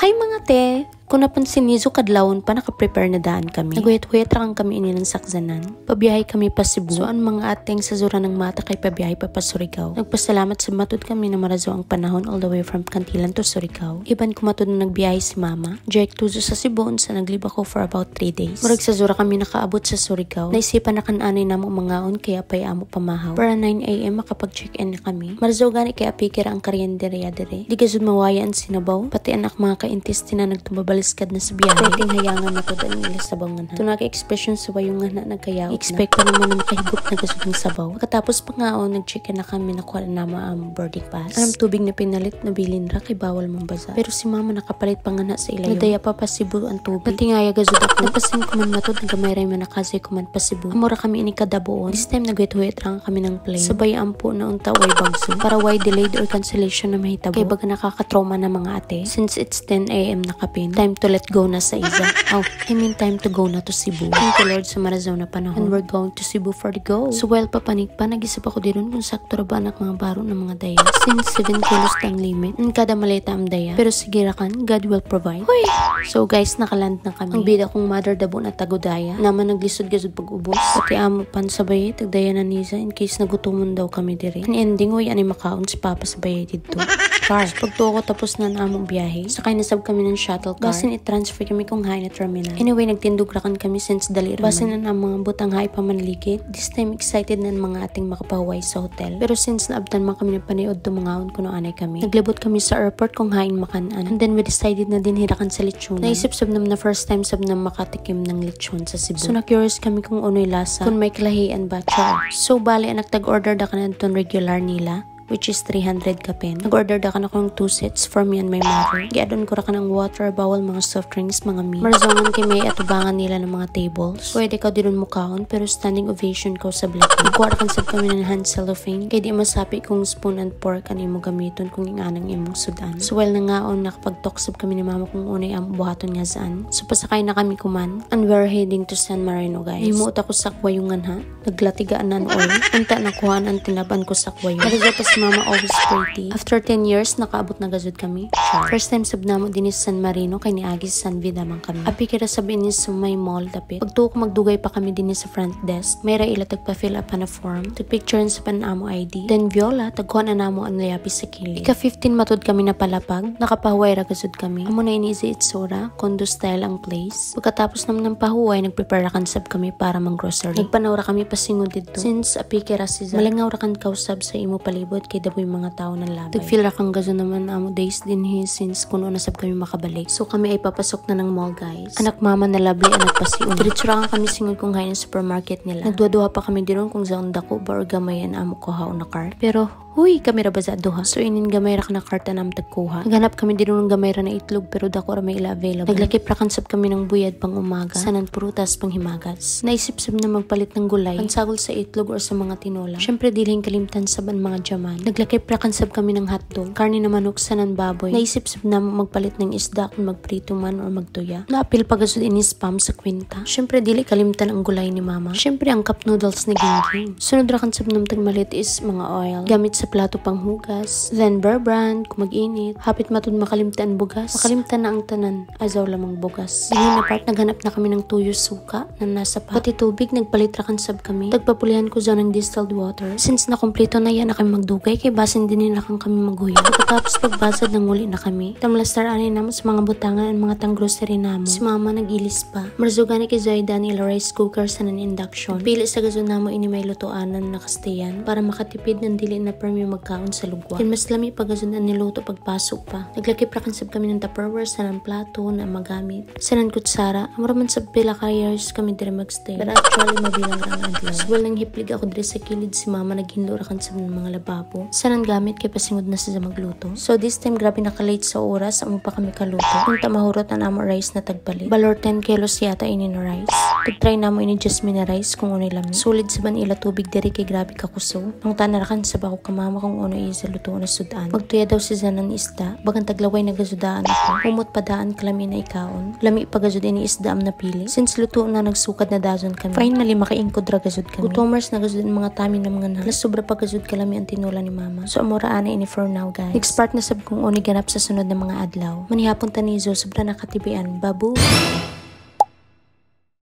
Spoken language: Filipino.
Hi mga te! Kung napansin ni kadlawon pa nakaprepare na daan kami. Naguyat-huyat kang kami inilang sakzanan. Pabiyahe kami pa Cebu. So, ang mga ating sa zura ng mata kay pabiyahe pa pa Surigao. Nagpasalamat sa matod kami na marazo ang panahon all the way from Cantilan to Surigao. Iban kumatod na nagbiyahe si mama. Direct tuzo sa Cebu sa naglib ako for about 3 days. Murag sa zura kami nakaabot sa Surigao. Naisipan na kananay namo mangaon kaya pay amo pamahaw. Para 9 a.m. makapag-check-in na kami. Marazo gani kaya pikira ang karyenderiya dere. Di gazod mawayan sinabaw. Pati anak mga kaintis na nagtumabalik alis na sa biyahe. Pwedeng hayangan na to dahil nila sa bangan. Ito nag-expression sa bayong nga na nagkayaw. Expect pa naman na makahigot na gasugong sabaw. Katapos pa nga o, oh, nag-chicken na kami nakuha na mga boarding pass. Ang tubig na pinalit na bilin ra kay bawal mong baza. Pero si mama nakapalit pa nga na sa ilayo. Nadaya pa pa Cebu ang tubig. Natingaya gasud ako. Napasin ko man matod ng gamay ray man nakasay ko man pa Cebu. Amura kami ini kadabuon. This time nagwit-wit lang kami ng plane. Sabay po na unta way bangso. Para way delayed or cancellation na mahitabo. Kay baga nakakatrauma na mga ate. Since it's 10am na kapin. Time time to let go na sa isa. Oh, I mean time to go na to Cebu. Thank you Lord sa Marazona panahon. And we're going to Cebu for the go. So well, papanig pa, nag-isip ako din kung sakto ra ba anak mga baro ng mga daya. Since 7 kilos ang limit, ang kada maleta ang daya. Pero sige rakan, God will provide. Hoy! So guys, nakaland na kami. Ang bida kong mother dabo na tagudaya. Naman naglisod gasod pag-ubos. Pati amo pan sabay, tagdaya na niya in case nagutumon daw kami diri. Ang ending, hoy, anay makaon si Papa sabay dito. car. Pagtuo ko tapos na na among biyahe, sakay nasab kami ng shuttle car. Basin i-transfer kami kung hain na terminal. Anyway, nagtindugrakan kami since dali raman. Basin na na mga butang pa manligit. This time excited na mga ating makapaway sa hotel. Pero since naabtan man kami ng paniod, dumangaon kuno anay kami. Naglibot kami sa airport kung hain makanan. And then we decided na din hirakan sa lechon. Naisip sab na first time sab na makatikim ng lechon sa Cebu. So na curious kami kung unoy lasa, kung may kalahian ba char. So bali anak tag-order da kanan regular nila which is 300 kapen. Nag-order da ka na kong 2 sets from yan my mother. Giadon ko ra ka ng water, bawal mga soft drinks, mga meat. Marzongan kay may atubangan nila ng mga tables. Pwede ka din mo kaon pero standing ovation ko sa black. Nagkuha kan sa kami ng hand cellophane kay di masapi kung spoon and pork ano mo gamiton kung inganang imong sudan. So well na nga on nakapag-talk sab kami ni mama kung unay ang buhaton niya saan. So pasakay na kami kuman and we're heading to San Marino guys. Himuot ako sa kwayungan ha. Naglatigaan Naglatigaanan oil. Unta nakuhaan ang tinaban ko sa kwayungan. Nagagatas mama always pretty. After 10 years, nakaabot na gazud kami. Sure. First time subnamo namo din is San Marino kay ni Agis San Vidaman kami. Api kira sabi ni sumay mall dapit. Pagtuok magdugay pa kami din sa front desk. May ra ila tagpa-fill up na form. Tagpicture sa pan amo ID. Then Viola tagkuhan na namo ang layapi sa kili. Ika 15 matud kami na palapag. Nakapahuway ra gazud kami. Amo na ini itsura, condo style ang place. Pagkatapos naman ng pahuway, nagprepare kan sab kami para mang grocery. Nagpanaw kami pasingod didto. Since api kira si Malangaw ra kan kausab sa imo palibot kay damo mga tao ng labay. Tagfeel ra kang gazo naman amo days din he since kuno na sab kami makabalik. So kami ay papasok na ng mall guys. Anak mama na labli anak pasiun. Diretsura kami singod kung hain supermarket nila. nagduwa duwa pa kami diron kung saan dako ba or gamayan amo ko haon na cart. Pero Huy, kami ra ba sa duha? So, inin gamay ra ka na karta nam tagkuha. Naghanap kami din ng gamay ra na itlog pero dako ra may ila available. Naglakip ra kansab kami ng buyad pang umaga. Sanan prutas pang himagas. Naisip-sab na magpalit ng gulay, pansagol sa itlog or sa mga tinola. Syempre dilhin kalimtan sa ban mga jama naman. Naglakip rakan kami ng hotdog, karne na manok sanan baboy. Naisip sab na magpalit ng isda kung magprito man o magtuya. Naapil pagasod ini spam sa kwinta. Siyempre dili kalimtan ang gulay ni mama. Siyempre ang cup noodles ni Gingging. Sunod rakan sab nam tagmalit is mga oil. Gamit sa plato pang hugas. Then bear brand kung mag-init. Hapit matud makalimtan bugas. Makalimtan na ang tanan. Azaw lamang bugas. Dili na part naghanap na kami ng tuyo suka na nasa pa. Pati tubig nagpalit rakan sab kami. Tagpapulihan ko dyan ng distilled water. Since na kompleto na yan na kami magdugo dugay kay basin din nila kang kami maguyo. Pagkatapos pagbasa nang uli na kami. Tamlastar ani namo sa mga butangan ang mga tang grocery namo. Si mama nagilis pa. Marzugani kay Zoida ni rice cooker sa nan induction. Pili sa gazo namo ini may lutuanan na kastayan para makatipid ng dili na premium magkaon sa lugwa. Kin mas lami pag pagazon na niluto pagpasok pa. Naglakip ra kami ng tupperware sa nan plato na magamit. Sa nan kutsara, amraman sa pila ka years kami dire magstay. But actually mabilang ra ang adlaw. Well nang hiplig ako dire sa kilid si mama naghinlo ra kansab ng mga lababo po. Sanang gamit kay pasingod na sa magluto. So this time grabe nakalate sa oras amo pa kami kaluto. Unta mahurot na namo rice na tagbali. Balor 10 kilos yata ini na rice. Tagtry namo ini jasmine na rice kung unay lami. Sulit sa banila tubig diri kay grabe ka kusog. Ang tanarakan sa bako kamama kung uno isa luto na sudaan. Magtuya daw si Zanan isda. Bagang taglaway na nagasudaan ako. Umot padaan kalami na ikaon. Lami pagasud ini isda am napili. Since luto na nagsukad na dozen kami. Finally makaingkod ra gasud kami. Gutomers nagasud ang mga tamin na mga na. Sobra pagasud kalami ang tinula pala ni mama. So amura ana uniform now guys. Next part na sab kung uniganap sa sunod na mga adlaw. Manihapon ta ni Zo sobra nakatibian. Babu!